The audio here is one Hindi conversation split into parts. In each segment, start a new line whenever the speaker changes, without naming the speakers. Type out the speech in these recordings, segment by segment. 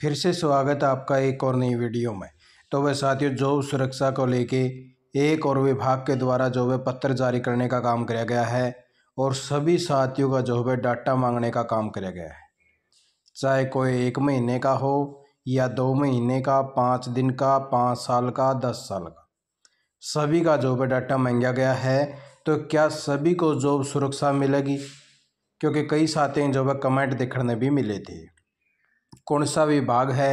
फिर से स्वागत है आपका एक और नई वीडियो में तो वह साथियों जॉब सुरक्षा को लेके एक और विभाग के द्वारा जो है पत्र जारी करने का काम किया गया है और सभी साथियों का जो है डाटा मांगने का काम किया गया है चाहे कोई एक महीने का हो या दो महीने का पाँच दिन का पाँच साल का दस साल का सभी का जो है डाटा मांगा गया है तो क्या सभी को जॉब सुरक्षा मिलेगी क्योंकि कई साथी है कमेंट देखने भी मिले थे कौन सा विभाग है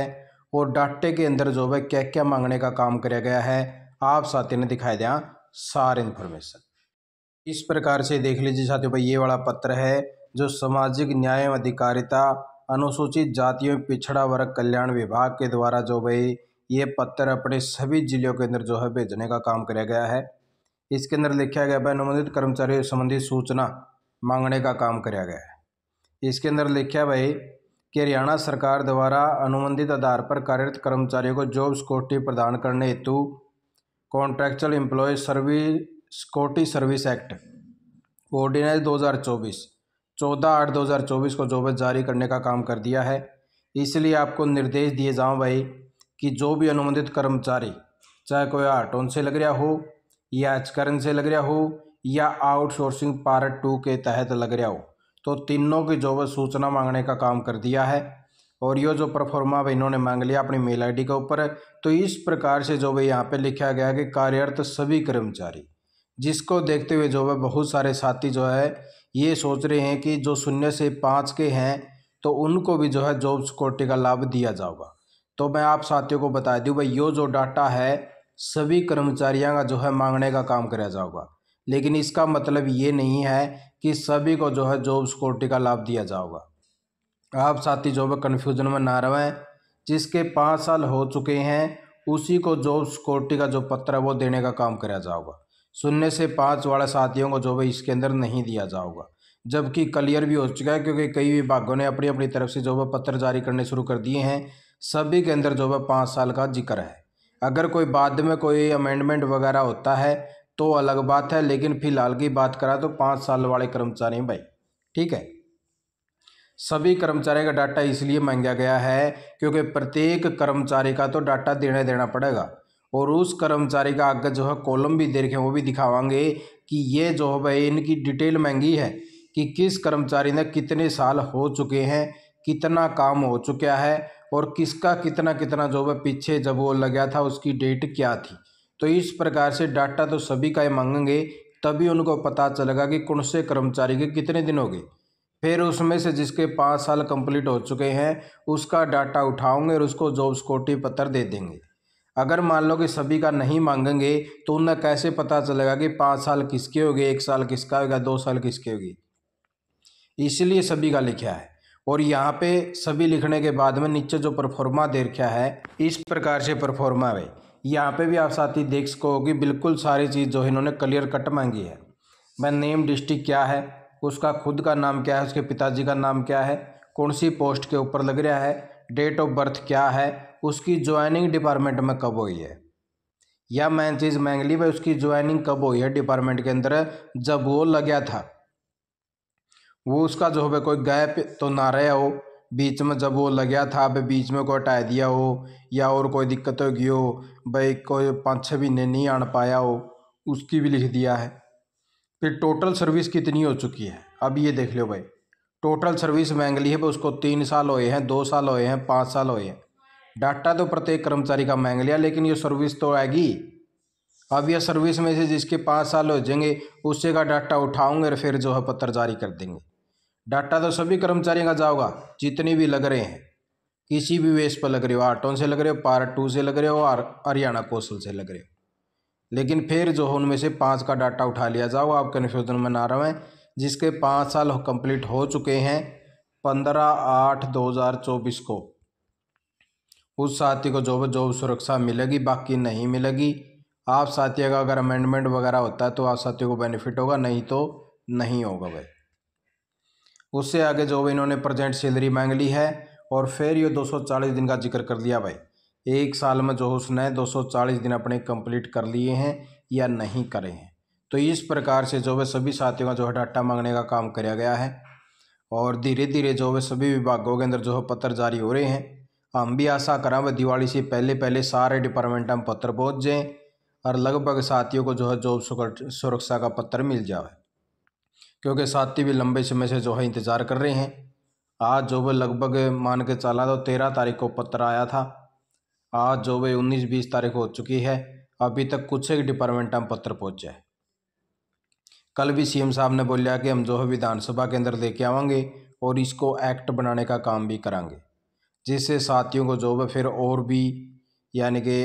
और डाटे के अंदर जो है क्या क्या मांगने का काम कराया गया है आप साथी ने दिखाई दें सारे इन्फॉर्मेशन इस प्रकार से देख लीजिए साथियों भाई ये वाला पत्र है जो सामाजिक न्याय एवं अधिकारिता अनुसूचित जातियों पिछड़ा वर्ग कल्याण विभाग के द्वारा जो भाई ये पत्र अपने सभी जिलों के अंदर जो है भेजने का काम कराया गया है इसके अंदर लिखा गया भाई अनुबंधित कर्मचारियों संबंधी सूचना मांगने का काम कराया गया है इसके अंदर लिखा भाई कि हरियाणा सरकार द्वारा अनुबंधित आधार पर कार्यरत कर्मचारियों को जॉब सिक्योरिटी प्रदान करने हेतु contractual employ service security service act ordinance 2024 चौदह आठ चौबीस को जॉब जारी करने का काम कर दिया है इसलिए आपको निर्देश दिए जाऊँ भाई कि जो भी अनुबंधित कर्मचारी चाहे कोई आटोन से लग रहा हो या एचकरन से लग रहा हो या आउटसोर्सिंग पार्ट टू के तहत लग रहा हो तो तीनों की जो है सूचना मांगने का काम कर दिया है और यो जो परफॉर्मा अब इन्होंने मांग लिया अपनी मेल आईडी के ऊपर तो इस प्रकार से जो है यहाँ पे लिखा गया कि कार्यरत सभी कर्मचारी जिसको देखते हुए जो है बहुत सारे साथी जो है ये सोच रहे हैं कि जो शून्य से पाँच के हैं तो उनको भी जो है जॉब सिक्योरिटी का लाभ दिया जाएगा तो मैं आप साथियों को बता दूँ भाई यो जो डाटा है सभी कर्मचारियों का जो है मांगने का काम कराया जाएगा लेकिन इसका मतलब ये नहीं है कि सभी को जो है जॉब सिक्योरिटी का लाभ दिया जाओगा आप साथी जो है कन्फ्यूजन में ना रहें जिसके पाँच साल हो चुके हैं उसी को जॉब सिक्योरिटी का जो पत्र है वो देने का काम कराया जाएगा शून्य से पाँच वाले साथियों को जो है इसके अंदर नहीं दिया जाएगा जबकि क्लियर भी हो चुका है क्योंकि कई विभागों ने अपनी अपनी तरफ से जो है पत्र जारी करने शुरू कर दिए हैं सभी के अंदर जो है पाँच साल का जिक्र है अगर कोई बाद में कोई अमेंडमेंट वगैरह होता है तो अलग बात है लेकिन फिलहाल की बात करा तो पाँच साल वाले कर्मचारी भाई ठीक है सभी कर्मचारियों का डाटा इसलिए मांगा गया है क्योंकि प्रत्येक कर्मचारी का तो डाटा देने देना पड़ेगा और उस कर्मचारी का आगे जो है कॉलम भी दे रखे वो भी दिखावांगे कि ये जो है भाई इनकी डिटेल महंगी है कि किस कर्मचारी ने कितने साल हो चुके हैं कितना काम हो चुका है और किसका कितना कितना जो है पीछे जब वो लग गया था उसकी डेट क्या थी तो इस प्रकार से डाटा तो सभी का ही मांगेंगे तभी उनको पता चलेगा कि कौन से कर्मचारी के कितने दिन हो गए फिर उसमें से जिसके पाँच साल कंप्लीट हो चुके हैं उसका डाटा उठाओगे और उसको जॉब सिक्योरिटी पत्र दे देंगे अगर मान लो कि सभी का नहीं मांगेंगे तो उन्हें कैसे पता चलेगा कि पाँच साल किसके हो गए एक साल किसका होगा दो साल किसके होगी इसलिए सभी का लिखा है और यहाँ पे सभी लिखने के बाद में नीचे जो परफॉर्मा दे रखा है इस प्रकार से परफॉर्मा है यहाँ पे भी आप साथी देख सकोगे बिल्कुल सारी चीज़ जो इन्होंने क्लियर कट मांगी है मैं नेम डिस्ट्रिक्ट क्या है उसका खुद का नाम क्या है उसके पिताजी का नाम क्या है कौन सी पोस्ट के ऊपर लग रहा है डेट ऑफ बर्थ क्या है उसकी ज्वाइनिंग डिपार्टमेंट में कब हुई है या मैं चीज़ मांग ली भाई उसकी ज्वाइनिंग कब हुई है डिपार्टमेंट के अंदर जब वो लग गया था वो उसका जो है कोई गैप तो ना रहे हो बीच में जब वो लगा था अब बीच में कोई हटा दिया हो या और कोई दिक्कत हो गई हो भाई कोई पाँच छः महीने नहीं आन पाया हो उसकी भी लिख दिया है फिर टोटल सर्विस कितनी हो चुकी है अब ये देख लो भाई टोटल सर्विस ली है भाई उसको तीन साल हुए हैं दो साल हुए हैं पाँच साल हुए हैं डाटा तो प्रत्येक कर्मचारी का मांग लिया लेकिन ये सर्विस तो आएगी अब यह सर्विस में से जिसके पाँच साल हो जाएंगे उससे का डाटा उठाऊंगे और फिर जो है पत्र जारी कर देंगे डाटा तो सभी कर्मचारियों का जाओगा जितने भी लग रहे हैं किसी भी वेस पर लग रहे हो आटोन से लग रहे हो पार्ट टू से लग रहे हो और हरियाणा कौशल से लग रहे हो लेकिन फिर जो उनमें से पाँच का डाटा उठा लिया जाओ आप कन्फ्यूजन में ना रहें जिसके पाँच साल कंप्लीट हो चुके हैं पंद्रह आठ दो हज़ार चौबीस को उस साथी को जॉब जॉब सुरक्षा मिलेगी बाकी नहीं मिलेगी आप साथियों का अगर अमेंडमेंट वगैरह होता है तो आप साथियों को बेनिफिट होगा नहीं तो नहीं होगा भाई उससे आगे जो भी इन्होंने प्रजेंट सैलरी मांग ली है और फिर ये 240 दिन का जिक्र कर लिया भाई एक साल में जो उसने 240 दिन अपने कंप्लीट कर लिए हैं या नहीं करे हैं तो इस प्रकार से जो है सभी साथियों का जो है डाटा मांगने का काम कराया गया है और धीरे धीरे जो है सभी विभागों के अंदर जो है पत्र जारी हो रहे हैं हम भी आशा करा वह दिवाली से पहले पहले सारे डिपार्टमेंट हम पत्र पहुँच जाएँ और लगभग साथियों को जो है जॉब सुरक्षा का पत्र मिल जाए क्योंकि साथी भी लंबे समय से जो है इंतज़ार कर रहे हैं आज जो वे लगभग मान के चला तो तेरह तारीख को पत्र आया था आज जो वे उन्नीस बीस तारीख हो चुकी है अभी तक कुछ ही डिपार्टमेंट में पत्र पहुँचे है कल भी सीएम साहब ने बोलिया कि हम जो है विधानसभा के अंदर लेके आवेंगे और इसको एक्ट बनाने का काम भी करांगे जिससे साथियों को जो है फिर और भी यानी कि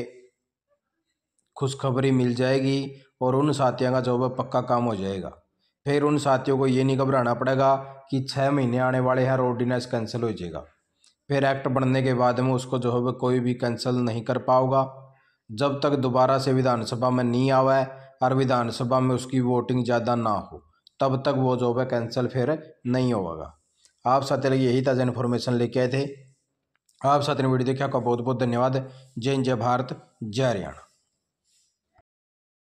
खुशखबरी मिल जाएगी और उन साथियों का जो है पक्का काम हो जाएगा फिर उन साथियों को ये नहीं घबराना पड़ेगा कि छः महीने आने वाले हर ऑर्डिनेंस कैंसिल हो जाएगा फिर एक्ट बनने के बाद में उसको जो है वह कोई भी कैंसिल नहीं कर पाओगा जब तक दोबारा से विधानसभा में नहीं आवा और विधानसभा में उसकी वोटिंग ज़्यादा ना हो तब तक वो जो है कैंसिल फिर नहीं होगा आप साथ यही ताज़ा इन्फॉर्मेशन लेके आए थे आप साथ ने वीडियो देखा आपका बहुत बहुत धन्यवाद जय जय भारत जय हरियाणा